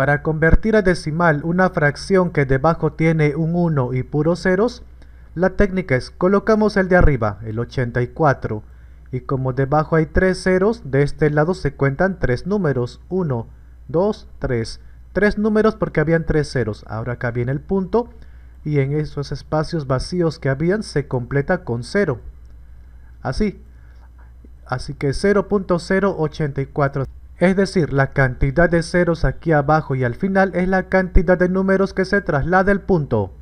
Para convertir a decimal una fracción que debajo tiene un 1 y puros ceros, la técnica es colocamos el de arriba, el 84, y como debajo hay 3 ceros, de este lado se cuentan 3 números, 1, 2, 3. 3 números porque habían 3 ceros, ahora acá viene el punto, y en esos espacios vacíos que habían se completa con 0. Así, así que 0.084 es decir, la cantidad de ceros aquí abajo y al final es la cantidad de números que se traslada el punto.